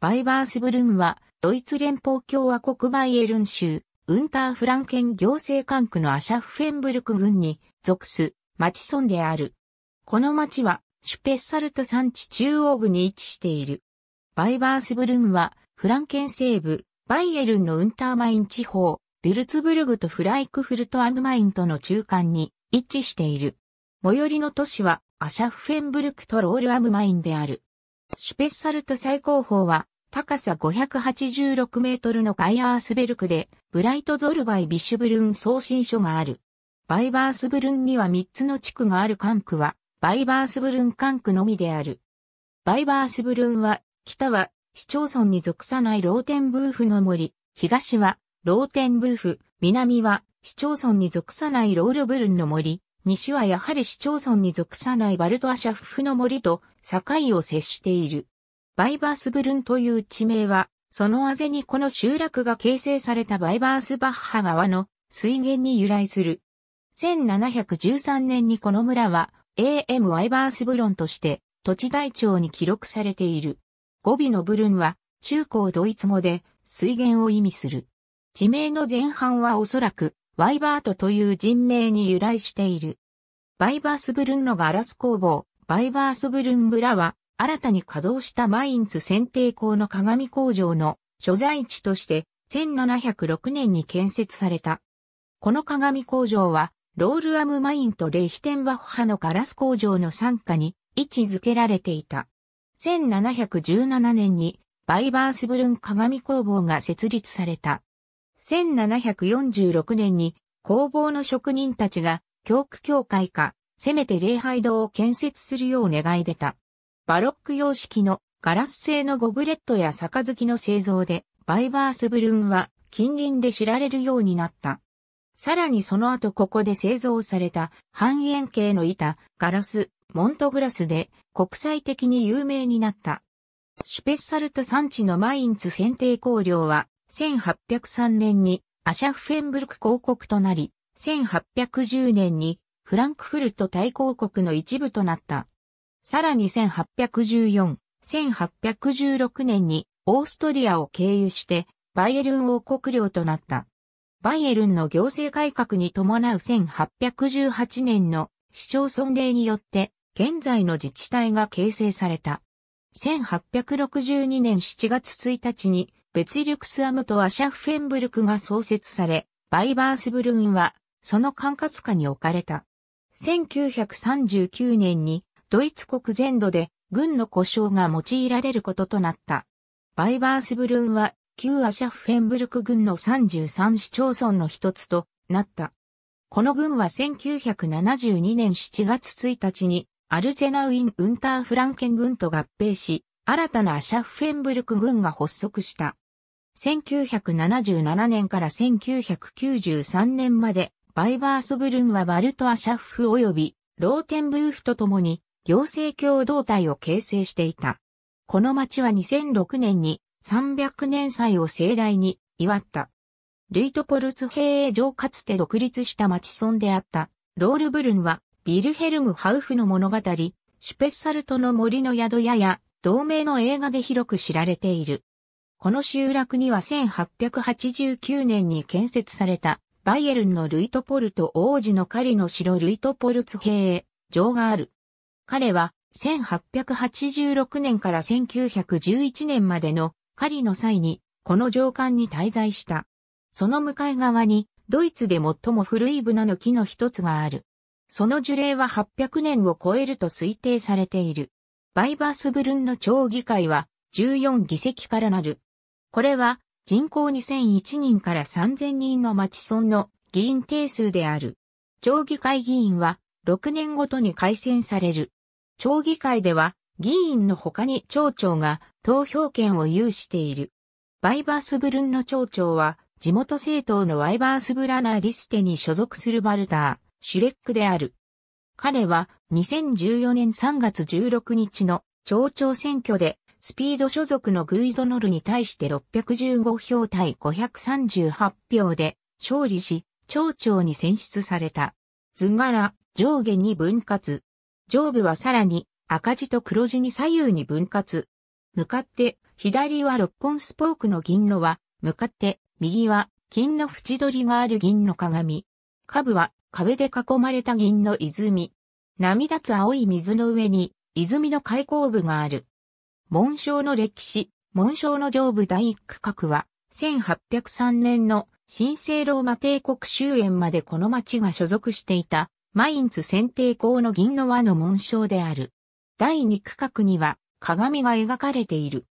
バイバースブルンは、ドイツ連邦共和国バイエルン州、ウンターフランケン行政管区のアシャフフェンブルク郡に属す町村である。この町は、シュペッサルト山地中央部に位置している。バイバースブルンは、フランケン西部、バイエルンのウンターマイン地方、ビルツブルグとフライクフルトアムマインとの中間に位置している。最寄りの都市は、アシャフフェンブルクとロールアムマインである。シュペッサルト最高峰は、高さ586メートルのバイアースベルクで、ブライトゾルバイビッシュブルン送信所がある。バイバースブルンには3つの地区がある管区は、バイバースブルン管区のみである。バイバースブルンは、北は市町村に属さないローテンブーフの森、東はローテンブーフ、南は市町村に属さないロールブルンの森、西はやはり市町村に属さないバルトアシャフフの森と境を接している。バイバースブルンという地名は、そのあぜにこの集落が形成されたバイバースバッハ川の水源に由来する。1713年にこの村は AM ワイバースブロンとして土地台帳に記録されている。語尾のブルンは中高ドイツ語で水源を意味する。地名の前半はおそらくワイバートという人名に由来している。バイバースブルンのガラス工房、バイバースブルン村は新たに稼働したマインツ選定校の鏡工場の所在地として1706年に建設された。この鏡工場は、ロールアムマインとレヒテンバッハのガラス工場の傘下に位置づけられていた。1717年にバイバースブルン鏡工房が設立された。1746年に工房の職人たちが教区協会か、せめて礼拝堂を建設するよう願い出た。バロック様式のガラス製のゴブレットや杯の製造で、バイバースブルンは近隣で知られるようになった。さらにその後ここで製造された半円形の板、ガラス、モントグラスで国際的に有名になった。シュペッサルト産地のマインツ選定工領は1803年にアシャフェンブルク公国となり、1810年にフランクフルト大公国の一部となった。さらに1814、1816年にオーストリアを経由してバイエルン王国領となった。バイエルンの行政改革に伴う1818年の市町村令によって現在の自治体が形成された。1862年7月1日にベツイルクスアムとアシャフフェンブルクが創設され、バイバースブルンはその管轄下に置かれた。1939年にドイツ国全土で軍の呼称が用いられることとなった。バイバースブルンは旧アシャフフェンブルク軍の33市町村の一つとなった。この軍は1972年7月1日にアルゼナウィン・ウンター・フランケン軍と合併し、新たなアシャフフェンブルク軍が発足した。1977年から1993年まで、バイバースブルンはバルト・アシャフフ及びローテンブーフと共に行政共同体を形成していた。この町は2006年に300年祭を盛大に祝った。ルイトポルツ兵営城かつて独立した町村であった、ロールブルンは、ビルヘルム・ハウフの物語、シュペッサルトの森の宿屋や、同名の映画で広く知られている。この集落には1889年に建設された、バイエルンのルイトポルト王子の狩りの城ルイトポルツ兵営、城がある。彼は1886年から1911年までの狩りの際にこの上官に滞在した。その向かい側にドイツで最も古いブナの木の一つがある。その樹齢は800年を超えると推定されている。バイバースブルンの町議会は14議席からなる。これは人口2001人から3000人の町村の議員定数である。町議会議員は6年ごとに改選される。町議会では議員の他に町長が投票権を有している。バイバースブルンの町長は地元政党のワイバースブラナリステに所属するバルター、シュレックである。彼は2014年3月16日の町長選挙でスピード所属のグイドノルに対して615票対538票で勝利し、町長に選出された。図柄、上下に分割、上部はさらに赤字と黒字に左右に分割。向かって、左は六本スポークの銀の輪、向かって、右は金の縁取りがある銀の鏡。下部は壁で囲まれた銀の泉。波立つ青い水の上に、泉の開口部がある。紋章の歴史、紋章の上部第一区画は、1803年の神聖ローマ帝国終焉までこの町が所属していたマインツ選定校の銀の輪の紋章である。第二区画には鏡が描かれている。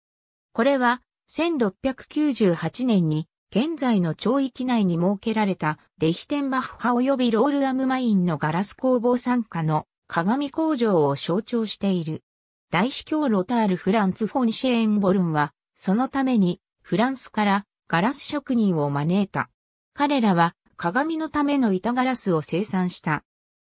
これは1698年に現在の町域内に設けられたレヒテンバッハ及びロールアムマインのガラス工房参加の鏡工場を象徴している。大司教ロタール・フランツ・フォンシェーン・ボルンは、そのためにフランスからガラス職人を招いた。彼らは鏡のための板ガラスを生産した。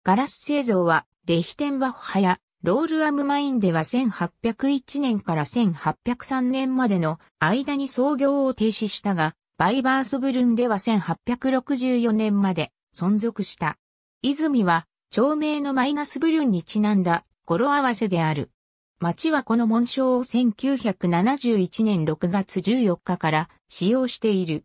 ガラス製造は、レヒテンバッハや、ロールアムマインでは1801年から1803年までの間に創業を停止したが、バイバースブルンでは1864年まで存続した。泉は、町名のマイナスブルンにちなんだ語呂合わせである。町はこの紋章を1971年6月14日から使用している。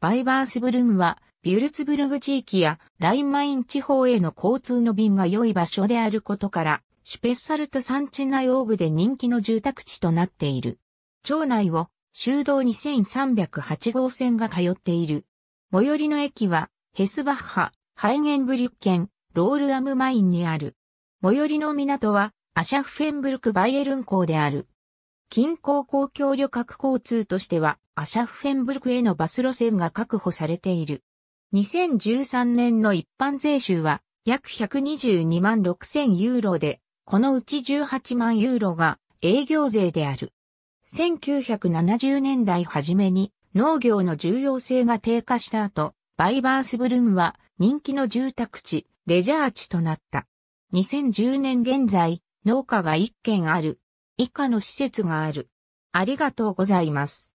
バイバースブルンはビュルツブルグ地域やラインマイン地方への交通の便が良い場所であることから、シュペッサルト山地内オーブで人気の住宅地となっている。町内を修道2308号線が通っている。最寄りの駅は、ヘスバッハ、ハイゲンブリュッケン、ロールアムマインにある。最寄りの港は、アシャフフェンブルク・バイエルン港である。近郊公共旅客交通としては、アシャフフェンブルクへのバス路線が確保されている。2013年の一般税収は約122万6000ユーロで、このうち18万ユーロが営業税である。1970年代初めに農業の重要性が低下した後、バイバースブルーンは人気の住宅地、レジャー地となった。2010年現在、農家が1軒ある。以下の施設がある。ありがとうございます。